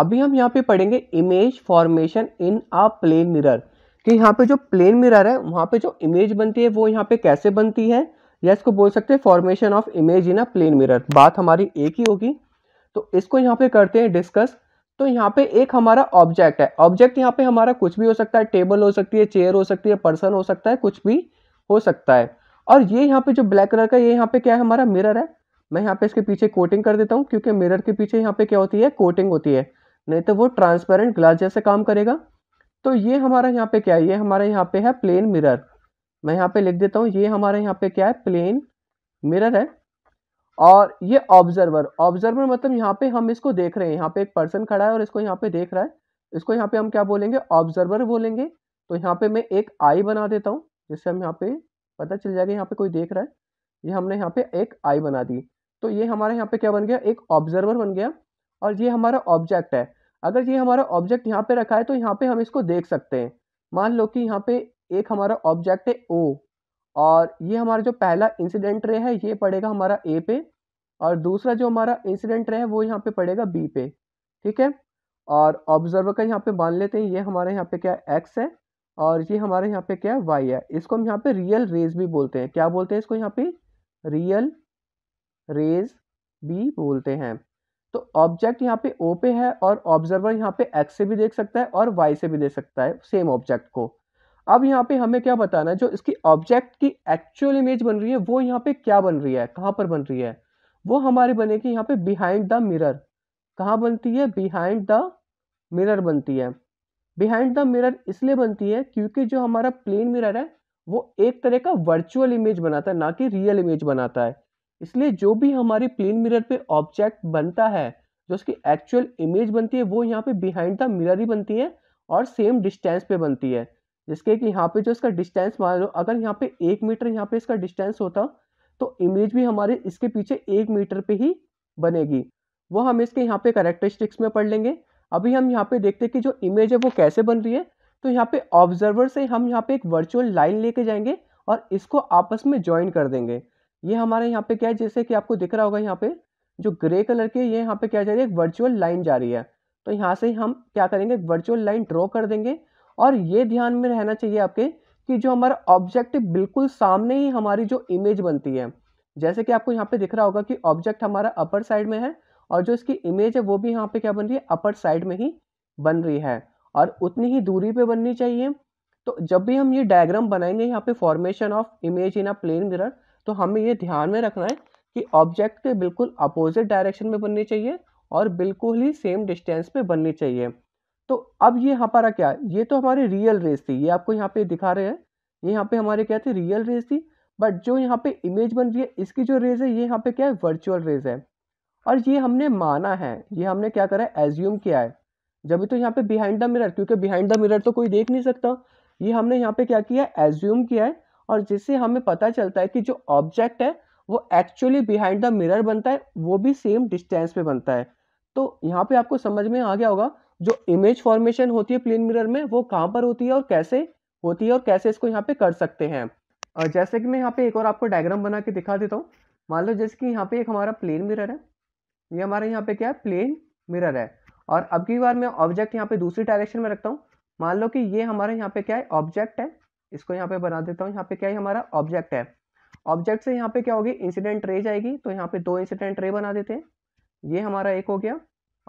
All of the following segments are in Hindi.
अभी हम यहाँ पे पढ़ेंगे image formation in a plane mirror कि यहाँ पे जो प्लेन मिरर है वहाँ पे जो इमेज बनती है वो यहाँ पे कैसे बनती है या इसको बोल सकते हैं formation of image in a plane mirror बात हमारी एक ही होगी तो इसको यहाँ पे करते हैं डिस्कस तो यहाँ पे एक हमारा ऑब्जेक्ट है ऑब्जेक्ट यहाँ पे हमारा कुछ भी हो सकता है टेबल हो सकती है चेयर हो सकती है पर्सन हो सकता है कुछ भी हो सकता है और ये यहाँ पे जो ब्लैक कलर का ये यहाँ पे क्या है हमारा मिरर है मैं यहाँ पे इसके पीछे कोटिंग कर देता हूँ क्योंकि मिरर के पीछे यहाँ पे क्या होती है कोटिंग होती है नहीं तो वो ट्रांसपेरेंट ग्लास जैसे काम करेगा तो ये हमारा यहाँ पे क्या है ये हमारे यहाँ पे है प्लेन मिरर मैं यहाँ पे लिख देता हूँ ये हमारे यहाँ पे क्या है प्लेन मिरर है और ये ऑब्जर्वर ऑब्जर्वर मतलब यहाँ पे हम इसको देख रहे हैं यहाँ पे एक पर्सन खड़ा है और इसको यहाँ पे देख रहा है इसको यहाँ पे हम क्या बोलेंगे ऑब्जर्वर बोलेंगे तो यहाँ पे मैं एक आई बना देता हूँ जिससे हम यहाँ पे पता चल जाएगा यहाँ पे कोई देख रहा है ये हमने यहाँ पे एक आई बना दी तो ये हमारे यहाँ पे क्या बन गया एक ऑब्जर्वर बन गया और ये हमारा ऑब्जेक्ट है अगर ये हमारा ऑब्जेक्ट यहाँ पे रखा है तो यहाँ पे हम इसको देख सकते हैं मान लो कि यहाँ पे एक हमारा ऑब्जेक्ट है ओ और ये हमारा जो पहला इंसिडेंट रे है ये पड़ेगा हमारा ए पे और दूसरा जो हमारा इंसिडेंट रे है वो यहाँ पे पड़ेगा बी पे ठीक है और ऑब्जर्वर का यहाँ पे मान लेते हैं ये हमारे यहाँ पे क्या एक्स है और ये हमारे यहाँ पे क्या वाई है इसको हम यहाँ पे रियल रेज भी बोलते हैं क्या बोलते हैं इसको यहाँ पे रियल रेज भी बोलते हैं तो ऑब्जेक्ट यहाँ पे ओ पे है और ऑब्जर्वर यहाँ पे एक्स से भी देख सकता है और वाई से भी देख सकता है सेम ऑब्जेक्ट को अब यहाँ पे हमें क्या बताना है जो इसकी ऑब्जेक्ट की एक्चुअल इमेज बन रही है वो यहाँ पे क्या बन रही है कहाँ पर बन रही है वो हमारी बनेगी यहाँ पे बिहाइंड द मिरर कहाँ बनती है बिहाइंड द मिरर बनती है बिहाइंड द मिरर इसलिए बनती है क्योंकि जो हमारा प्लेन मिरर है वो एक तरह का वर्चुअल इमेज बनाता है ना कि रियल इमेज बनाता है इसलिए जो भी हमारी प्लेन मिरर पे ऑब्जेक्ट बनता है जो उसकी एक्चुअल इमेज बनती है वो यहाँ पे बिहाइंड द मिरर ही बनती है और सेम डिस्टेंस पे बनती है जिसके कि यहाँ पे जो इसका डिस्टेंस मान लो अगर यहाँ पे एक मीटर यहाँ पे इसका डिस्टेंस होता तो इमेज भी हमारे इसके पीछे एक मीटर पे ही बनेगी वो हम इसके यहाँ पे करेक्टरिस्टिक्स में पढ़ लेंगे अभी हम यहाँ पे देखते हैं कि जो इमेज है वो कैसे बन रही है तो यहाँ पे ऑब्जर्वर से हम यहाँ पे एक वर्चुअल लाइन लेके जाएंगे और इसको आपस में ज्वाइन कर देंगे ये हमारे यहाँ पे क्या है जैसे कि आपको दिख रहा होगा यहाँ पे जो ग्रे कलर के ये यहाँ पे क्या जा रही है एक वर्चुअल लाइन जा रही है तो यहाँ से हम क्या करेंगे वर्चुअल लाइन ड्रॉ कर देंगे और ये ध्यान में रहना चाहिए आपके कि जो हमारा ऑब्जेक्ट बिल्कुल सामने ही हमारी जो इमेज बनती है जैसे कि आपको यहाँ पे दिख रहा होगा कि ऑब्जेक्ट हमारा अपर साइड में है और जो इसकी इमेज है वो भी यहाँ पे क्या बन रही है अपर साइड में ही बन रही है और उतनी ही दूरी पे बननी चाहिए तो जब भी हम ये डायग्राम बनाएंगे यहाँ पे formation of image in a plane mirror तो हमें ये ध्यान में रखना है कि ऑब्जेक्ट के बिल्कुल अपोजिट डायरेक्शन में बननी चाहिए और बिल्कुल ही सेम डिस्टेंस पे बननी चाहिए तो अब ये यहाँ पर क्या ये तो हमारी रियल रेस थी ये आपको यहाँ पे दिखा रहे हैं ये यहाँ पे हमारे क्या थे रियल रेस थी बट जो यहाँ पे इमेज बन रही है इसकी जो रेज है ये यहाँ पे क्या है वर्चुअल रेज है और ये हमने माना है ये हमने क्या करा है एज्यूम किया है जब तो यहाँ पे बिहाइंड द मिरर क्योंकि बिहाइंड द मिरर तो कोई देख नहीं सकता ये हमने यहाँ पे क्या किया एज्यूम किया है और जिससे हमें पता चलता है कि जो ऑब्जेक्ट है वो एक्चुअली बिहाइंड द मिरर बनता है वो भी सेम डिस्टेंस पे बनता है तो यहाँ पे आपको समझ में आ गया होगा जो इमेज फॉर्मेशन होती है प्लेन मिरर में वो कहाँ पर होती है और कैसे होती है और कैसे इसको यहाँ पे कर सकते हैं और जैसे कि मैं यहाँ पे एक और आपको डायग्राम बना के दिखा देता हूँ मान लो जैसे कि यहाँ पे एक हमारा प्लेन मिरर है ये यह हमारे यहाँ पे क्या है प्लेन मिरर है और अब की बार मैं ऑब्जेक्ट यहाँ पे दूसरी डायरेक्शन में रखता हूँ मान लो कि ये हमारे यहाँ पे क्या है ऑब्जेक्ट है इसको यहाँ पे बना देता हूँ यहाँ पे क्या है हमारा ऑब्जेक्ट है ऑब्जेक्ट से यहाँ पे क्या होगी इंसिडेंट रे जाएगी तो यहाँ पे दो इंसिडेंट रे बना देते हैं ये हमारा एक हो गया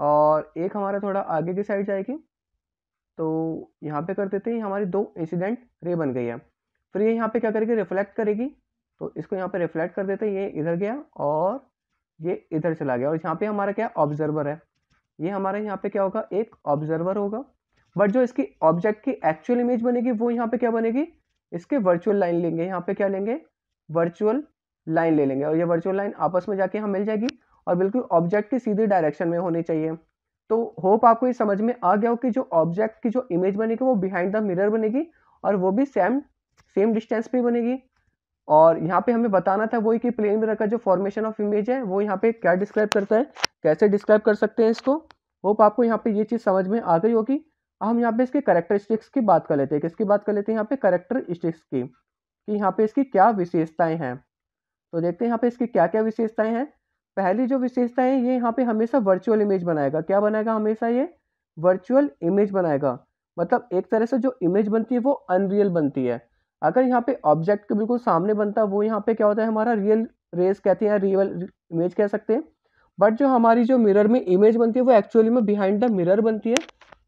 और एक हमारा थोड़ा आगे की साइड जाएगी तो यहाँ पे कर देते हैं हमारी दो इंसिडेंट रे बन गई है फिर ये यहाँ पे क्या करेगी रिफ्लेक्ट करेगी तो इसको यहाँ पे रिफ्लेक्ट कर देते हैं ये इधर गया और ये इधर चला गया और यहाँ पे हमारा क्या ऑब्जर्वर है ये हमारे यहाँ पे क्या होगा एक ऑब्जर्वर होगा बट जो इसकी ऑब्जेक्ट की एक्चुअल इमेज बनेगी वो यहाँ पे क्या बनेगी इसके वर्चुअल लाइन लेंगे यहाँ पे क्या लेंगे वर्चुअल लाइन ले लेंगे और ये वर्चुअल लाइन आपस में जाके यहाँ मिल जाएगी और बिल्कुल ऑब्जेक्ट की सीधे डायरेक्शन में होनी चाहिए तो होप आपको ये समझ में आ गया हो कि जो ऑब्जेक्ट की जो इमेज बनेगी वो बिहाइंड द मिरर बनेगी और वो भी सेम सेम डिस्टेंस पे बनेगी और यहाँ पे हमें बताना था वही कि प्लेन मिरर का जो फॉर्मेशन ऑफ इमेज है वो यहाँ पे क्या डिस्क्राइब करता है कैसे डिस्क्राइब कर सकते हैं इसको होप आपको यहाँ पे ये चीज़ समझ में आ गई होगी हम यहाँ पे इसके करेक्टरिस्टिक्स की बात कर लेते हैं किसकी बात कर लेते हैं यहाँ पे करेक्टरिस्टिक्स की कि यहाँ पे इसकी क्या विशेषताएं हैं तो देखते हैं यहाँ पे इसकी क्या क्या विशेषताएं हैं पहली जो विशेषताएं ये यहाँ पे हमेशा वर्चुअल इमेज बनाएगा क्या बनाएगा हमेशा ये वर्चुअल इमेज बनाएगा मतलब एक तरह से जो इमेज बनती है वो अनरियल बनती है अगर यहाँ पे ऑब्जेक्ट के बिल्कुल सामने बनता है वो यहाँ पे क्या होता है हमारा रियल रेस कहते हैं रियल इमेज कह सकते हैं बट जो हमारी जो मिरर में इमेज बनती है वो एक्चुअली में बिहाइंड द मिरर बनती है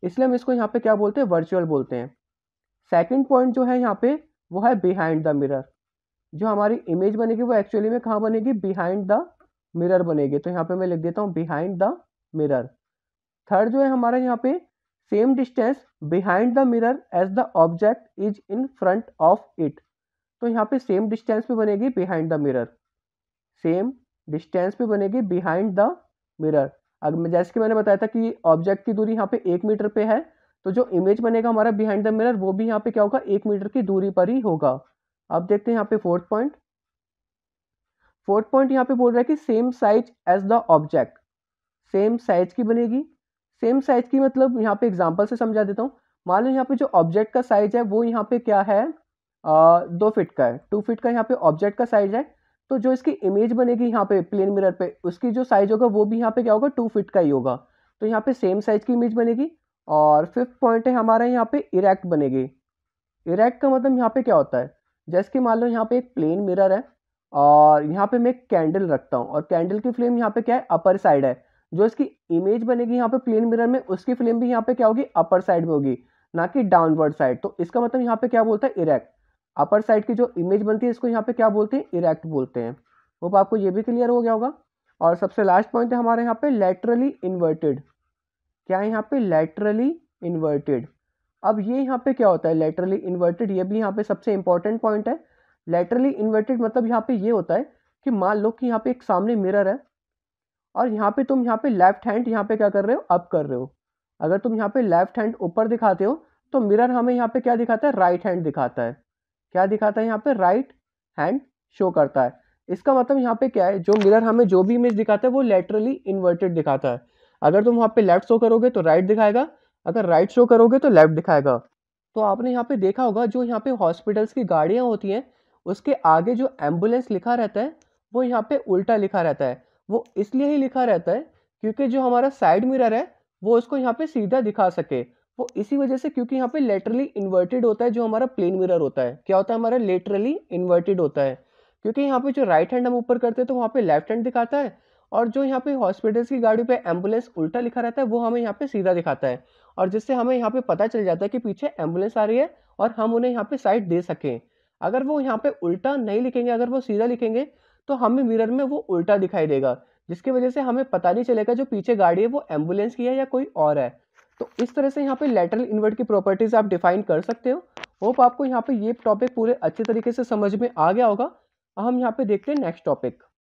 इसलिए हम इसको यहाँ पे क्या बोलते हैं वर्चुअल बोलते हैं सेकंड पॉइंट जो है यहाँ पे वो है बिहाइंड द मिरर जो हमारी इमेज बनेगी वो एक्चुअली में कहाँ बनेगी बिहाइंड द मिरर बनेगी तो यहाँ पे मैं लिख देता हूँ बिहाइंड द मिरर थर्ड जो है हमारा यहाँ पे same distance behind the mirror as the object is in front of it तो यहाँ पे सेम डिस्टेंस पे बनेगी behind the mirror same distance पे बनेगी बिहाइंड द मिरर अगर जैसे कि मैंने बताया था कि ऑब्जेक्ट की दूरी यहाँ पे एक मीटर पे है तो जो इमेज बनेगा हमारा बिहाइंड द मिरर वो भी यहाँ पे क्या होगा एक मीटर की दूरी पर ही होगा अब देखते हैं यहाँ पे फोर्थ पॉइंट फोर्थ पॉइंट यहाँ पे बोल रहा है कि same size as the object same size की बनेगी सेम साइज की मतलब यहाँ पे एग्जाम्पल से समझा देता हूँ मान लो यहाँ पे जो ऑब्जेक्ट का साइज है वो यहाँ पे क्या है आ, दो फिट का है टू फिट का यहाँ पे ऑब्जेक्ट का साइज है तो जो इसकी इमेज बनेगी यहाँ पे प्लेन मिरर पे उसकी जो साइज होगा वो भी यहाँ पे क्या होगा टू फिट का ही होगा तो यहाँ पे सेम साइज की इमेज बनेगी और फिफ्थ पॉइंट है हमारा यहाँ पे इरेक्ट बनेगी इरेक्ट का मतलब यहाँ पे क्या होता है जैसे कि मान लो यहाँ पे एक प्लेन मिरर है और यहाँ पे मैं कैंडल रखता हूँ और कैंडल की फ्लेम यहाँ पे क्या है अपर साइड है जो इसकी इमेज बनेगी यहाँ पे प्लेन मिरर में उसकी फ्लेम भी यहाँ पे क्या होगी अपर साइड में होगी ना कि डाउनवर्ड साइड तो इसका मतलब यहाँ पे क्या बोलता है इरेक्ट अपर साइड की जो इमेज बनती है इसको यहाँ पे क्या बोलते हैं इरेक्ट बोलते हैं वो आपको ये भी क्लियर हो गया होगा और सबसे लास्ट पॉइंट है हमारे यहाँ पे लेटरली इन्वर्टेड क्या है यहाँ पे लेटरली इन्वर्टेड अब ये यहाँ पे क्या होता है लेटरली इन्वर्टेड ये भी यहाँ पे सबसे इंपॉर्टेंट पॉइंट है लेटरली इन्वर्टेड मतलब यहाँ पे ये होता है कि मान लो कि यहाँ पे एक सामने मिरर है और यहाँ पे तुम यहाँ पे लेफ्ट हैंड यहाँ पे क्या कर रहे हो अप कर रहे हो अगर तुम यहाँ पे लेफ्ट हैंड ऊपर दिखाते हो तो मिरर हमें यहाँ पे क्या दिखाता है राइट right हैंड दिखाता है क्या दिखाता है यहाँ पे राइट हैंड शो करता है इसका मतलब यहाँ पे क्या है जो मिरर हमें जो भी इमेज दिखाता है वो लेटरली इन्वर्टेड दिखाता है अगर तुम वहाँ पे लेफ्ट शो करोगे तो राइट दिखाएगा अगर राइट शो करोगे तो लेफ्ट दिखाएगा तो आपने यहाँ पे देखा होगा जो यहाँ पे हॉस्पिटल्स की गाड़ियाँ होती हैं उसके आगे जो एम्बुलेंस लिखा रहता है वो यहाँ पे उल्टा लिखा रहता है वो इसलिए ही लिखा रहता है क्योंकि जो हमारा साइड मिरर है वो उसको यहाँ पे सीधा दिखा सके वो इसी वजह से क्योंकि यहाँ पे लेटरली इन्वर्टेड होता है जो हमारा प्लेन मिरर होता है क्या होता है हमारा लेटरली इन्वर्टेड होता है क्योंकि यहाँ पे जो राइट हैंड हम ऊपर करते हैं तो वहाँ पे लेफ्ट हैंड दिखाता है और जो यहाँ पे हॉस्पिटल्स की गाड़ी पे एम्बुलेंस उल्टा लिखा रहता है वो हमें यहाँ पे सीधा दिखाता है और जिससे हमें यहाँ पे पता चल जाता है कि पीछे एम्बुलेंस आ रही है और हम उन्हें यहाँ पे साइड दे सकें अगर वो यहाँ पे उल्टा नहीं लिखेंगे अगर वो सीधा लिखेंगे तो हमें मिरर में वो उल्टा दिखाई देगा जिसकी वजह से हमें पता नहीं चलेगा जो पीछे गाड़ी है वो एम्बुलेंस की है या कोई और है तो इस तरह से यहाँ पे लेटरल इन्वर्ट की प्रॉपर्टीज़ आप डिफाइन कर सकते हो होप आपको यहाँ पे ये टॉपिक पूरे अच्छे तरीके से समझ में आ गया होगा हम यहाँ पे देखते हैं नेक्स्ट टॉपिक